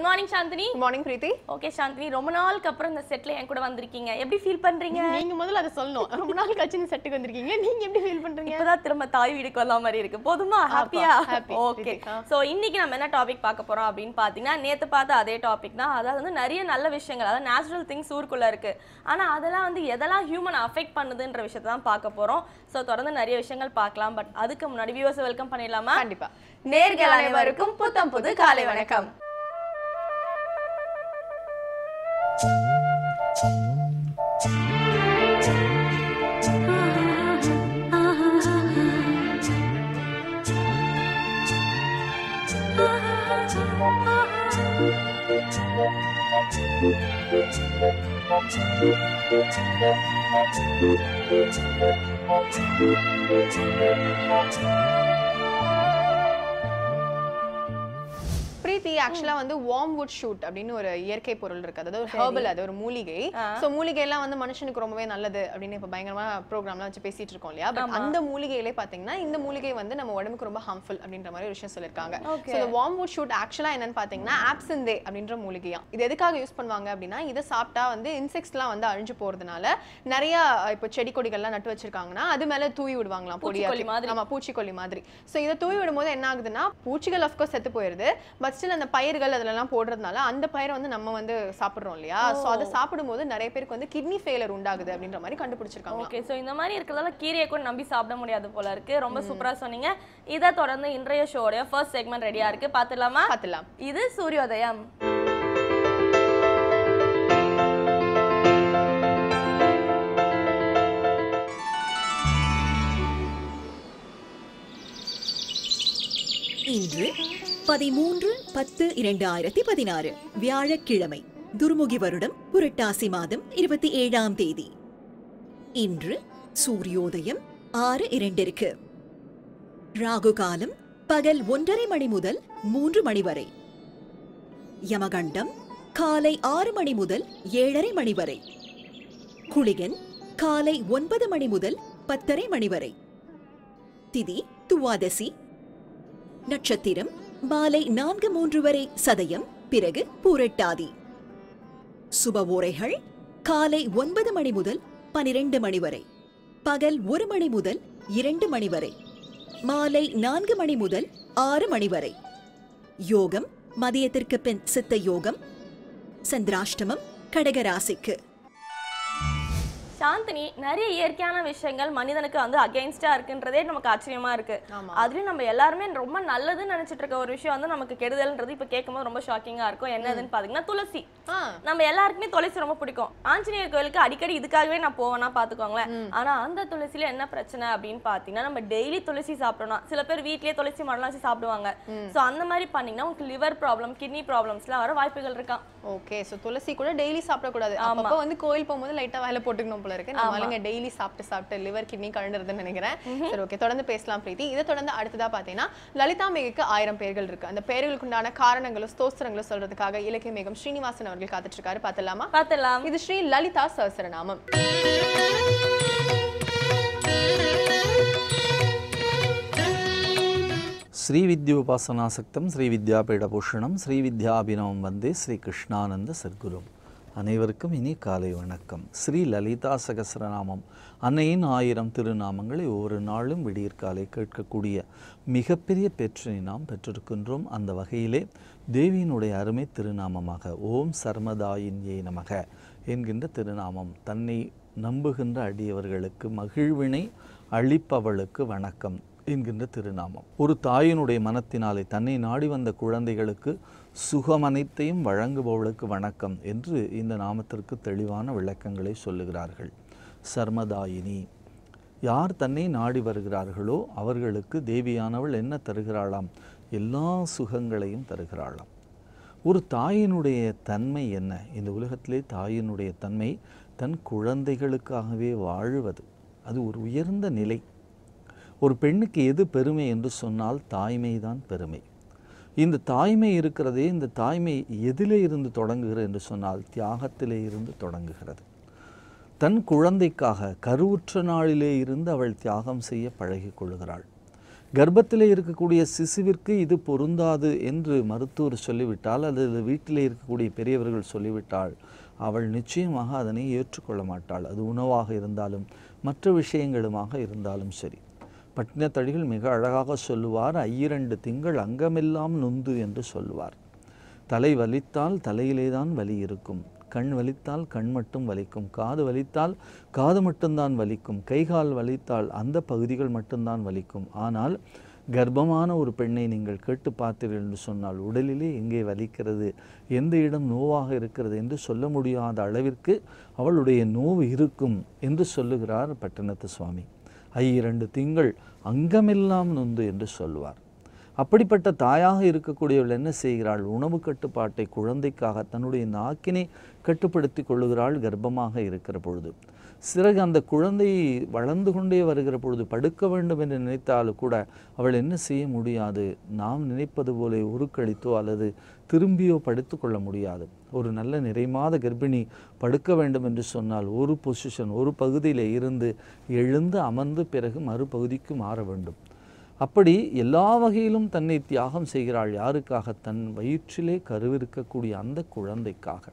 good morning Chandini good morning Preethi okay Chandini ரொம்ப நாளுக்கு அப்புறம் இந்த செட்ல என் கூட வந்திருக்கீங்க எப்படி ஃபீல் பண்றீங்க நீங்க முதல்ல அதை சொல்லணும் ரொம்ப நாள் கழிச்சு இந்த செட்டுக்கு வந்திருக்கீங்க நீங்க எப்படி ஃபீல் பண்றீங்க இப்பதான் திரும்ப தாய் வீடுக்கு வந்த மாதிரி இருக்கு போதுமா ஹாப்பியா ஓகே சோ இன்னைக்கு நம்ம என்ன டாபிக் பார்க்க போறோம் அப்படின்னு பாத்தீங்கன்னா நேத்து பார்த்த அதே டாபிக் தான் அதாவது வந்து நிறைய நல்ல விஷயங்கள் அதாவது நேச்சுரல் திங்ஸ் ஊருக்குள்ள இருக்கு ஆனா அதெல்லாம் வந்து எதெல்லாம் ஹியூமன் அஃபெக்ட் பண்ணுதுன்ற விஷயத்த தான் பார்க்க போறோம் சோ தொடர்ந்து நிறைய விஷயங்கள் பார்க்கலாம் பட் அதுக்கு முன்னாடி வியூவர்ஸ் வெல்கம் பண்ணிடலாமா கண்டிப்பா நேர்கள் அனைவருக்கும் புத்தம் புது காலை வணக்கம் 啊啊啊啊！ஆக்சுவலா வந்து வார்ம் வுட் ஷூட் அப்படின்னு ஒரு இயற்கை பொருள் இருக்குது அதாவது ஒரு ஹெர்பல் அது ஒரு மூலிகை சோ மூலிகை எல்லாம் வந்து மனுஷனுக்கு ரொம்பவே நல்லது அப்படின்னு இப்போ பயங்கரமாக ப்ரோக்ராம்லாம் வச்சு பேசிட்டு இருக்கோம் இல்லையா பட் அந்த மூலிகையிலே பாத்தீங்கன்னா இந்த மூலிகை வந்து நம்ம உடம்புக்கு ரொம்ப ஹார்ம்ஃபுல் அப்படின்ற மாதிரி விஷயம் சொல்லிருக்காங்க ஸோ இந்த வார்ம்வுட் ஷூட் ஆக்சுவலாக என்னன்னு பாத்தீங்கன்னா ஆப்சந்தே அப்படின்ற மூலிகையா இது எதுக்காக யூஸ் பண்ணுவாங்க அப்படின்னா இதை சாப்பிட்டா வந்து இன்செக்ட்ஸ் எல்லாம் வந்து அழிஞ்சு போறதுனால நிறைய இப்போ செடி கொடிகள்லாம் நட்டு வச்சிருக்காங்கன்னா அது மேல தூவி விடுவாங்களாம் பொடியாக்கி ஆமாம் பூச்சிக்கொல்லி மாதிரி சோ இதை தூவி விடும்போது என்ன ஆகுதுன்னா பூச்சிகள் அஃப்கோர்ஸ் செத்து போயிருது பட் ஸ்டில் அந்த பயிர்கள் அதிலலாம் போடுறதுனால அந்த பயிரை வந்து நம்ம வந்து சாப்பிட்றோம் இல்லையா ஸோ அதை சாப்பிடும்போது நிறைய பேருக்கு வந்து கிட்னி ஃபெயிலர் உண்டாகுது அப்படின்ற மாதிரி கண்டுபிடிச்சிருக்காங்க ஓகே ஸோ இந்த மாதிரி இருக்கிறதால கீரையை கூட நம்பி சாப்பிட முடியாது போல இருக்கு ரொம்ப சூப்பராக சொன்னீங்க இதை தொடர்ந்து இன்றைய ஷோடைய ஃபர்ஸ்ட் செக்மெண்ட் ரெடியாக இருக்கு பார்த்துலாமா பார்த்துலாம் இது சூரியோதயம் இன்று பதிமூன்று பத்து இரண்டாயிரத்தி பதினாறு வியாழக்கிழமை துர்முகி வருடம் புரட்டாசி மாதம் இருபத்தி ஏழாம் தேதி இன்று சூரியோதயம் ஆறு இரண்டிற்கு ராகு காலம் பகல் ஒன்றரை மணி முதல் மூன்று மணி வரை யமகண்டம் காலை ஆறு மணி முதல் ஏழரை மணி வரை குளிகன் காலை ஒன்பது மணி முதல் பத்தரை மணி வரை திதி துவாதசி நட்சத்திரம் மாலை நான்கு மூன்று வரை சதயம் பிறகு பூரட்டாதி சுப ஓரைகள் காலை ஒன்பது மணி முதல் பனிரெண்டு மணி வரை பகல் ஒரு மணி முதல் இரண்டு மணி வரை மாலை நான்கு மணி முதல் ஆறு மணி வரை யோகம் மதியத்திற்கு பின் சித்த யோகம் சந்திராஷ்டமம் கடகராசிக்கு சாந்தினி நிறைய இயற்கையான விஷயங்கள் மனிதனுக்கு வந்து அகெயின்ஸ்டா இருக்குன்றதே நமக்கு ஆச்சரியமா இருக்கு அதுலயும் நம்ம எல்லாருமே ரொம்ப நல்லதுன்னு நினைச்சிட்டு இருக்க ஒரு விஷயம் வந்து நமக்கு கெடுதல்ன்றது இப்ப கேட்கும்போது ரொம்ப ஷாக்கிங்கா இருக்கும் என்னதுன்னு பாத்தீங்கன்னா துளசி நம்ம எல்லாருக்குமே துளசி ரொம்ப பிடிக்கும் ஆஞ்சநேயர் கோயிலுக்கு அடிக்கடி இதுக்காகவே நான் போவேன்னா பாத்துக்கோங்களேன் ஆனா அந்த துளசில என்ன பிரச்சனை அப்படின்னு பாத்தீங்கன்னா நம்ம டெய்லி துளசி சாப்பிடணும் சில பேர் வீட்லயே துளசி வச்சு சாப்பிடுவாங்க சோ அந்த மாதிரி பண்ணீங்கன்னா உங்களுக்கு லிவர் ப்ராப்ளம் கிட்னி ப்ராப்ளம்ஸ் வர வாய்ப்புகள் இருக்கான் ஓகே சோ துளசி கூட டெய்லி சாப்பிடக்கூடாது அப்பப்போ வந்து கோயில் போகும்போது லைட்டா வேலை போட்டுக்கணும் போல இருக்கு நம்ம ஆளுங்க டெய்லி சாப்பிட்டு சாப்பிட்டு லிவர் கிட்னி கழுந்துறதுன்னு நினைக்கிறேன் சரி ஓகே தொடர்ந்து பேசலாம் பிரீத்தி இதை தொடர்ந்து அடுத்ததா பாத்தீங்கன்னா லலிதா மேகிக்கு ஆயிரம் பேர்கள் இருக்கு அந்த பேர்களுக்கு உண்டான காரணங்களும் ஸ்தோத்திரங்களும் சொல்றதுக்காக இலக்கிய மேகம் ஸ்ரீனிவாசன் அவர்கள் காத்துட்டு இருக்காரு பார்த்தலாமா பார்த்தலாம் இது ஸ்ரீ லலிதா சஹசரநாமம் ஸ்ரீவித்யோபாசனாசக்தம் ஸ்ரீ ஸ்ரீவித்யாபினவம் வந்தே ஸ்ரீ கிருஷ்ணானந்த சத்குரும் அனைவருக்கும் இனி காலை வணக்கம் ஸ்ரீ லலிதா சகசரநாமம் அன்னையின் ஆயிரம் திருநாமங்களை ஒவ்வொரு நாளும் விடியற்காலை கேட்கக்கூடிய மிகப்பெரிய பெற்றினை நாம் பெற்றிருக்கின்றோம் அந்த வகையிலே தேவியினுடைய அருமை திருநாமமாக ஓம் சர்மதாயின் ஏ நமக என்கின்ற திருநாமம் தன்னை நம்புகின்ற அடியவர்களுக்கு மகிழ்வினை அளிப்பவளுக்கு வணக்கம் என்கின்ற திருநாமம் ஒரு தாயினுடைய மனத்தினாலே தன்னை நாடி வந்த குழந்தைகளுக்கு சுகம் அனைத்தையும் வழங்குபவளுக்கு வணக்கம் என்று இந்த நாமத்திற்கு தெளிவான விளக்கங்களை சொல்லுகிறார்கள் சர்மதாயினி யார் தன்னை நாடி வருகிறார்களோ அவர்களுக்கு தேவியானவள் என்ன தருகிறாளாம் எல்லா சுகங்களையும் தருகிறாளாம் ஒரு தாயினுடைய தன்மை என்ன இந்த உலகத்திலே தாயினுடைய தன்மை தன் குழந்தைகளுக்காகவே வாழுவது அது ஒரு உயர்ந்த நிலை ஒரு பெண்ணுக்கு எது பெருமை என்று சொன்னால் தாய்மைதான் பெருமை இந்த தாய்மை இருக்கிறதே இந்த தாய்மை எதிலே இருந்து தொடங்குகிறது என்று சொன்னால் தியாகத்திலே இருந்து தொடங்குகிறது தன் குழந்தைக்காக கருவுற்ற நாளிலே இருந்து அவள் தியாகம் செய்ய பழகி கொள்கிறாள் கர்ப்பத்திலே இருக்கக்கூடிய சிசுவிற்கு இது பொருந்தாது என்று மருத்துவர் சொல்லிவிட்டால் அல்லது வீட்டிலே இருக்கக்கூடிய பெரியவர்கள் சொல்லிவிட்டால் அவள் நிச்சயமாக அதனை ஏற்றுக்கொள்ள மாட்டாள் அது உணவாக இருந்தாலும் மற்ற விஷயங்களுமாக இருந்தாலும் சரி பட்டினத்தடிகள் மிக அழகாக சொல்லுவார் ஐயிரண்டு திங்கள் அங்கமெல்லாம் நொந்து என்று சொல்லுவார் தலை வலித்தால் தலையிலே தான் வலி இருக்கும் கண் வலித்தால் கண் மட்டும் வலிக்கும் காது வலித்தால் காது மட்டும்தான் வலிக்கும் கைகால் வலித்தால் அந்த பகுதிகள் மட்டும்தான் வலிக்கும் ஆனால் கர்ப்பமான ஒரு பெண்ணை நீங்கள் கேட்டு பார்த்தீர்கள் என்று சொன்னால் உடலிலே எங்கே வலிக்கிறது எந்த இடம் நோவாக இருக்கிறது என்று சொல்ல முடியாத அளவிற்கு அவளுடைய நோவு இருக்கும் என்று சொல்லுகிறார் பட்டணத்து சுவாமி ஐ இரண்டு திங்கள் அங்கமெல்லாம் நொந்து என்று சொல்வார் அப்படிப்பட்ட தாயாக இருக்கக்கூடியவள் என்ன செய்கிறாள் உணவு கட்டுப்பாட்டை குழந்தைக்காக தன்னுடைய நாக்கினை கட்டுப்படுத்தி கொள்ளுகிறாள் கர்ப்பமாக இருக்கிற பொழுது சிறகு அந்த குழந்தை வளர்ந்து கொண்டே வருகிற பொழுது படுக்க வேண்டும் என்று நினைத்தாலும் கூட அவள் என்ன செய்ய முடியாது நாம் நினைப்பது போல உருக்களித்தோ அல்லது திரும்பியோ படுத்து கொள்ள முடியாது ஒரு நல்ல நிறைமாத கர்ப்பிணி படுக்க வேண்டும் என்று சொன்னால் ஒரு பொசிஷன் ஒரு பகுதியில் இருந்து எழுந்து அமர்ந்து பிறகு மறுபகுதிக்கு மாற வேண்டும் அப்படி எல்லா வகையிலும் தன்னை தியாகம் செய்கிறாள் யாருக்காக தன் வயிற்றிலே கருவிருக்கக்கூடிய அந்த குழந்தைக்காக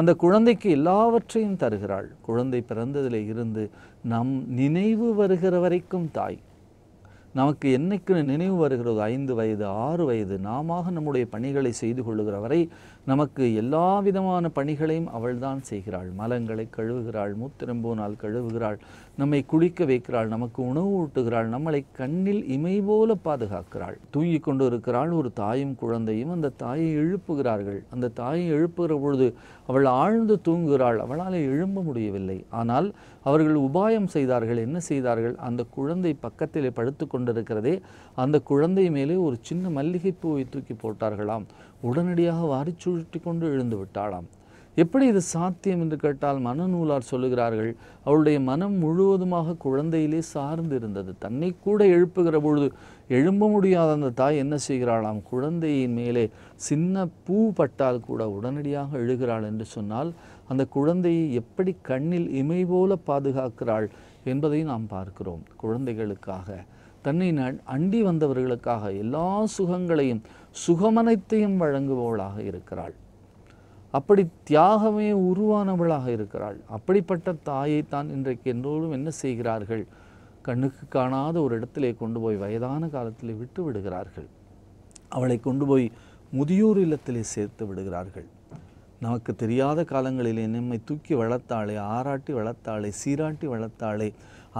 அந்த குழந்தைக்கு எல்லாவற்றையும் தருகிறாள் குழந்தை பிறந்ததிலே இருந்து நம் நினைவு வருகிற வரைக்கும் தாய் நமக்கு என்னைக்கு நினைவு வருகிறது ஐந்து வயது ஆறு வயது நாம நம்முடைய பணிகளை செய்து கொள்ளுகிற வரை நமக்கு எல்லா விதமான பணிகளையும் அவள்தான் செய்கிறாள் மலங்களை கழுவுகிறாள் மூத்திரம்போனால் கழுவுகிறாள் நம்மை குளிக்க வைக்கிறாள் நமக்கு உணவு ஊட்டுகிறாள் நம்மளை கண்ணில் இமை போல பாதுகாக்கிறாள் தூங்கி கொண்டு இருக்கிறாள் ஒரு தாயும் குழந்தையும் அந்த தாயை எழுப்புகிறார்கள் அந்த தாயை எழுப்புகிற பொழுது அவள் ஆழ்ந்து தூங்குகிறாள் அவளால் எழும்ப முடியவில்லை ஆனால் அவர்கள் உபாயம் செய்தார்கள் என்ன செய்தார்கள் அந்த குழந்தை பக்கத்திலே படுத்துக்கொண்டு கொண்டிருக்கிறதே அந்த குழந்தை மேலே ஒரு சின்ன மல்லிகைப்பூவை தூக்கி போட்டார்களாம் உடனடியாக வாரி சுழட்டி கொண்டு எழுந்து விட்டாளாம் எப்படி இது சாத்தியம் என்று கேட்டால் மனநூலார் சொல்லுகிறார்கள் அவளுடைய மனம் முழுவதுமாக குழந்தையிலே சார்ந்து இருந்தது தன்னை கூட எழுப்புகிற பொழுது எழும்ப முடியாத அந்த தாய் என்ன செய்கிறாளாம் குழந்தையின் மேலே சின்ன பூ பட்டால் கூட உடனடியாக எழுகிறாள் என்று சொன்னால் அந்த குழந்தையை எப்படி கண்ணில் இமை போல பாதுகாக்கிறாள் என்பதை நாம் பார்க்கிறோம் குழந்தைகளுக்காக தன்னை அண்டி வந்தவர்களுக்காக எல்லா சுகங்களையும் சுகமனைத்தையும் வழங்குபவளாக இருக்கிறாள் அப்படி தியாகமே உருவானவளாக இருக்கிறாள் அப்படிப்பட்ட தாயை தான் இன்றைக்கு எல்லோரும் என்ன செய்கிறார்கள் கண்ணுக்கு காணாத ஒரு இடத்திலே கொண்டு போய் வயதான காலத்தில் விட்டு விடுகிறார்கள் அவளை கொண்டு போய் முதியோர் இல்லத்திலே சேர்த்து விடுகிறார்கள் நமக்கு தெரியாத காலங்களிலே நம்மை தூக்கி வளர்த்தாளே ஆராட்டி வளர்த்தாளே சீராட்டி வளர்த்தாளே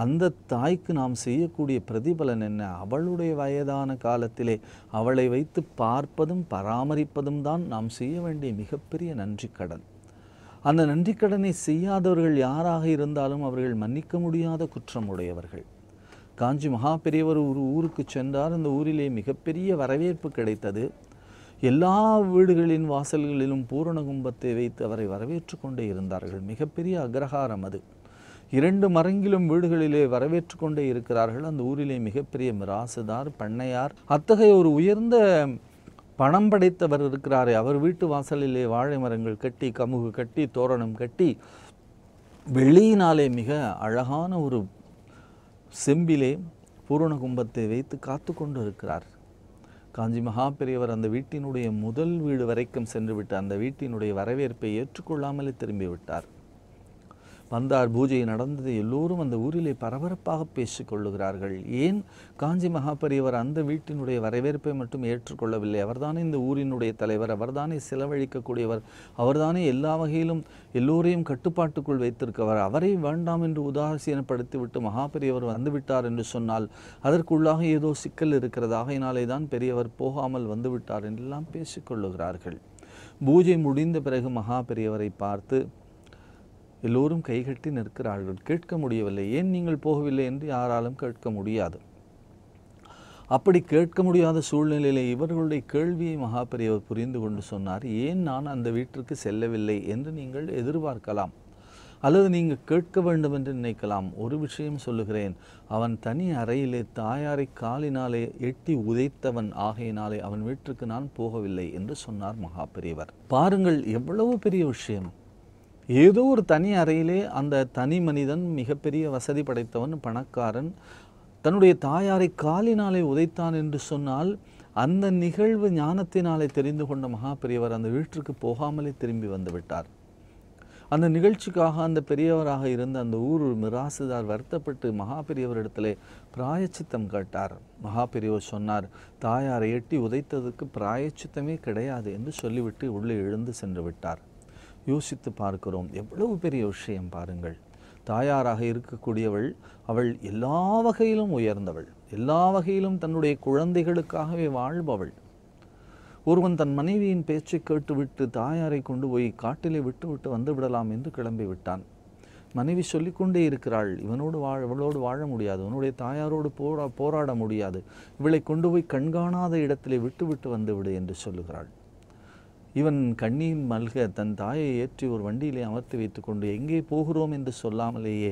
அந்த தாய்க்கு நாம் செய்யக்கூடிய பிரதிபலன் என்ன அவளுடைய வயதான காலத்திலே அவளை வைத்து பார்ப்பதும் பராமரிப்பதும் தான் நாம் செய்ய வேண்டிய மிகப்பெரிய நன்றி கடன் அந்த கடனை செய்யாதவர்கள் யாராக இருந்தாலும் அவர்கள் மன்னிக்க முடியாத குற்றம் உடையவர்கள் காஞ்சி மகா பெரியவர் ஒரு ஊருக்கு சென்றார் அந்த ஊரிலே மிகப்பெரிய வரவேற்பு கிடைத்தது எல்லா வீடுகளின் வாசல்களிலும் பூரண கும்பத்தை வைத்து அவரை வரவேற்று கொண்டே இருந்தார்கள் மிகப்பெரிய அக்ரஹாரம் அது இரண்டு மரங்கிலும் வீடுகளிலே வரவேற்று கொண்டே இருக்கிறார்கள் அந்த ஊரிலே மிகப்பெரிய மிராசுதார் பண்ணையார் அத்தகைய ஒரு உயர்ந்த பணம் படைத்தவர் இருக்கிறாரே அவர் வீட்டு வாசலிலே வாழை மரங்கள் கட்டி கமுகு கட்டி தோரணம் கட்டி வெளியினாலே மிக அழகான ஒரு செம்பிலே பூரண கும்பத்தை வைத்து காத்து கொண்டு இருக்கிறார் காஞ்சி மகா பெரியவர் அந்த வீட்டினுடைய முதல் வீடு வரைக்கும் சென்றுவிட்டு அந்த வீட்டினுடைய வரவேற்பை ஏற்றுக்கொள்ளாமலே திரும்பிவிட்டார் வந்தார் பூஜை நடந்தது எல்லோரும் அந்த ஊரிலே பரபரப்பாக பேசிக்கொள்ளுகிறார்கள் ஏன் காஞ்சி மகாபரிவர் அந்த வீட்டினுடைய வரவேற்பை மட்டும் ஏற்றுக்கொள்ளவில்லை அவர்தானே இந்த ஊரினுடைய தலைவர் அவர்தானே செலவழிக்கக்கூடியவர் அவர்தானே எல்லா வகையிலும் எல்லோரையும் கட்டுப்பாட்டுக்குள் வைத்திருக்கவர் அவரை வேண்டாம் என்று உதாசீனப்படுத்திவிட்டு மகாபெரியவர் வந்துவிட்டார் என்று சொன்னால் அதற்குள்ளாக ஏதோ சிக்கல் இருக்கிறது ஆகையினாலே தான் பெரியவர் போகாமல் வந்துவிட்டார் என்றெல்லாம் பேசிக்கொள்ளுகிறார்கள் பூஜை முடிந்த பிறகு மகா பெரியவரை பார்த்து எல்லோரும் கைகட்டி நிற்கிறார்கள் கேட்க முடியவில்லை ஏன் நீங்கள் போகவில்லை என்று யாராலும் கேட்க முடியாது அப்படி கேட்க முடியாத சூழ்நிலையிலே இவர்களுடைய கேள்வியை மகாபெரியவர் புரிந்து கொண்டு சொன்னார் ஏன் நான் அந்த வீட்டிற்கு செல்லவில்லை என்று நீங்கள் எதிர்பார்க்கலாம் அல்லது நீங்கள் கேட்க வேண்டும் என்று நினைக்கலாம் ஒரு விஷயம் சொல்லுகிறேன் அவன் தனி அறையிலே தாயாரை காலினாலே எட்டி உதைத்தவன் ஆகையினாலே அவன் வீட்டிற்கு நான் போகவில்லை என்று சொன்னார் மகாபெரியவர் பாருங்கள் எவ்வளவு பெரிய விஷயம் ஏதோ ஒரு தனி அறையிலே அந்த தனி மனிதன் மிகப்பெரிய வசதி படைத்தவன் பணக்காரன் தன்னுடைய தாயாரை காலினாலே உதைத்தான் என்று சொன்னால் அந்த நிகழ்வு ஞானத்தினாலே தெரிந்து கொண்ட மகாபெரியவர் அந்த வீட்டிற்கு போகாமலே திரும்பி வந்துவிட்டார் அந்த நிகழ்ச்சிக்காக அந்த பெரியவராக இருந்த அந்த ஊர் மிராசுதார் வருத்தப்பட்டு மகாபெரியவரிடத்திலே பிராயச்சித்தம் கேட்டார் மகாபெரியவர் சொன்னார் தாயாரை எட்டி உதைத்ததுக்கு பிராயச்சித்தமே கிடையாது என்று சொல்லிவிட்டு உள்ளே எழுந்து சென்று விட்டார் யோசித்து பார்க்கிறோம் எவ்வளவு பெரிய விஷயம் பாருங்கள் தாயாராக இருக்கக்கூடியவள் அவள் எல்லா வகையிலும் உயர்ந்தவள் எல்லா வகையிலும் தன்னுடைய குழந்தைகளுக்காகவே வாழ்பவள் ஒருவன் தன் மனைவியின் பேச்சை கேட்டுவிட்டு தாயாரை கொண்டு போய் காட்டிலே விட்டுவிட்டு வந்து விடலாம் என்று கிளம்பி விட்டான் மனைவி சொல்லிக்கொண்டே இருக்கிறாள் இவனோடு வாழ இவளோடு வாழ முடியாது இவனுடைய தாயாரோடு போரா போராட முடியாது இவளை கொண்டு போய் கண்காணாத இடத்திலே விட்டுவிட்டு வந்துவிடு என்று சொல்லுகிறாள் இவன் கண்ணியின் மல்க தன் தாயை ஏற்றி ஒரு வண்டியிலே அமர்த்தி வைத்துக்கொண்டு எங்கே போகிறோம் என்று சொல்லாமலேயே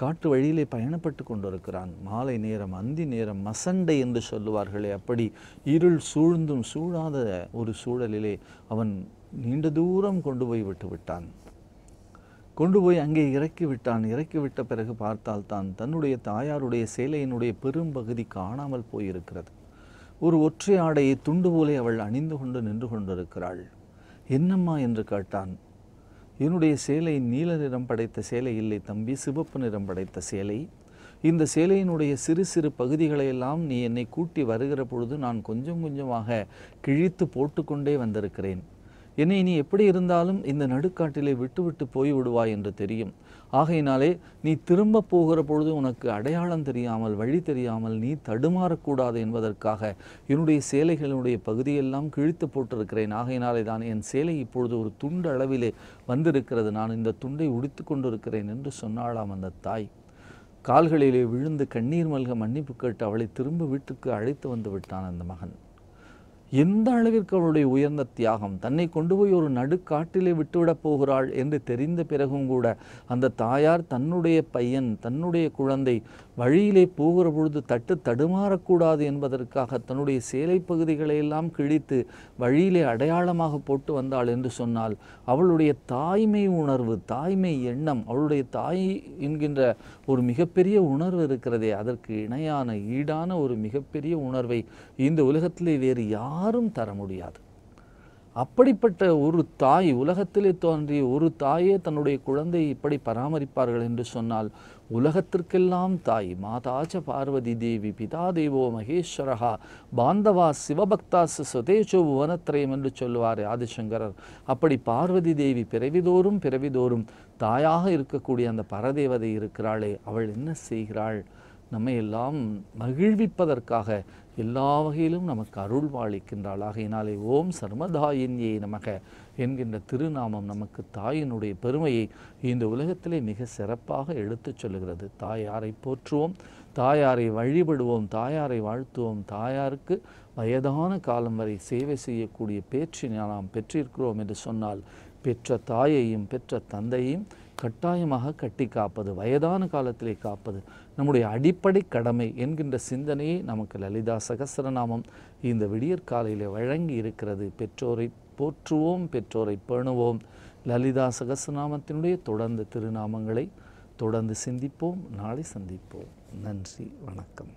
காட்டு வழியிலே பயணப்பட்டு கொண்டிருக்கிறான் மாலை நேரம் அந்தி நேரம் மசண்டை என்று சொல்லுவார்களே அப்படி இருள் சூழ்ந்தும் சூழாத ஒரு சூழலிலே அவன் நீண்ட தூரம் கொண்டு போய் விட்டு விட்டான் கொண்டு போய் அங்கே இறக்கி விட்டான் இறக்கி விட்ட பிறகு பார்த்தால் தான் தன்னுடைய தாயாருடைய சேலையினுடைய பெரும்பகுதி காணாமல் போயிருக்கிறது ஒரு ஒற்றை ஆடையை துண்டு போலே அவள் அணிந்து கொண்டு நின்று கொண்டிருக்கிறாள் என்னம்மா என்று கேட்டான் என்னுடைய சேலை நீல நிறம் படைத்த சேலை இல்லை தம்பி சிவப்பு நிறம் படைத்த சேலை இந்த சேலையினுடைய சிறு சிறு பகுதிகளையெல்லாம் நீ என்னை கூட்டி வருகிற பொழுது நான் கொஞ்சம் கொஞ்சமாக கிழித்து போட்டுக்கொண்டே வந்திருக்கிறேன் என்னை நீ எப்படி இருந்தாலும் இந்த நடுக்காட்டிலே விட்டுவிட்டு போய் விடுவாய் என்று தெரியும் ஆகையினாலே நீ திரும்ப போகிற பொழுது உனக்கு அடையாளம் தெரியாமல் வழி தெரியாமல் நீ தடுமாறக்கூடாது என்பதற்காக என்னுடைய சேலைகளினுடைய பகுதியெல்லாம் கிழித்து போட்டிருக்கிறேன் ஆகையினாலே தான் என் சேலை இப்பொழுது ஒரு துண்டு அளவிலே வந்திருக்கிறது நான் இந்த துண்டை உடித்து கொண்டிருக்கிறேன் என்று சொன்னாளாம் அந்த தாய் கால்களிலே விழுந்து கண்ணீர் மல்க மன்னிப்பு கேட்டு அவளை திரும்ப வீட்டுக்கு அழைத்து வந்து விட்டான் அந்த மகன் எந்த அளவிற்கு அவளுடைய உயர்ந்த தியாகம் தன்னை கொண்டு போய் ஒரு நடுக்காட்டிலே விட்டுவிடப் போகிறாள் என்று தெரிந்த பிறகும் கூட அந்த தாயார் தன்னுடைய பையன் தன்னுடைய குழந்தை வழியிலே போகிற பொழுது தட்டு தடுமாறக்கூடாது என்பதற்காக தன்னுடைய சேலை பகுதிகளை எல்லாம் கிழித்து வழியிலே அடையாளமாக போட்டு வந்தாள் என்று சொன்னால் அவளுடைய தாய்மை உணர்வு தாய்மை எண்ணம் அவளுடைய தாய் என்கின்ற ஒரு மிகப்பெரிய உணர்வு இருக்கிறதே அதற்கு இணையான ஈடான ஒரு மிகப்பெரிய உணர்வை இந்த உலகத்திலே வேறு யார் யாரும் தர முடியாது அப்படிப்பட்ட ஒரு தாய் உலகத்திலே தோன்றிய ஒரு தாயே தன்னுடைய குழந்தையை இப்படி பராமரிப்பார்கள் என்று சொன்னால் உலகத்திற்கெல்லாம் தாய் மாதாஜ பார்வதி தேவி பிதா தேவோ மகேஸ்வரகா பாந்தவா சிவபக்தா சுதேஜோ புவனத்ரயம் என்று சொல்லுவார் ஆதிசங்கரர் அப்படி பார்வதி தேவி பிறவிதோறும் பிறவிதோறும் தாயாக இருக்கக்கூடிய அந்த பரதேவதை இருக்கிறாளே அவள் என்ன செய்கிறாள் நம்மை எல்லாம் மகிழ்விப்பதற்காக எல்லா வகையிலும் நமக்கு அருள் வாழிக்கின்றாள் ஆகையினாலே ஓம் சர்மதாயின்யே நமக என்கின்ற திருநாமம் நமக்கு தாயினுடைய பெருமையை இந்த உலகத்திலே மிக சிறப்பாக எடுத்துச் சொல்லுகிறது தாயாரை போற்றுவோம் தாயாரை வழிபடுவோம் தாயாரை வாழ்த்துவோம் தாயாருக்கு வயதான காலம் வரை சேவை செய்யக்கூடிய பேற்றினை நாம் பெற்றிருக்கிறோம் என்று சொன்னால் பெற்ற தாயையும் பெற்ற தந்தையும் கட்டாயமாக கட்டி காப்பது வயதான காலத்திலே காப்பது நம்முடைய அடிப்படை கடமை என்கின்ற சிந்தனையை நமக்கு லலிதா சகசரநாமம் இந்த விடியற்காலையில் வழங்கி இருக்கிறது பெற்றோரை போற்றுவோம் பெற்றோரை பேணுவோம் லலிதா சகசரநாமத்தினுடைய தொடர்ந்து திருநாமங்களை தொடர்ந்து சிந்திப்போம் நாளை சந்திப்போம் நன்றி வணக்கம்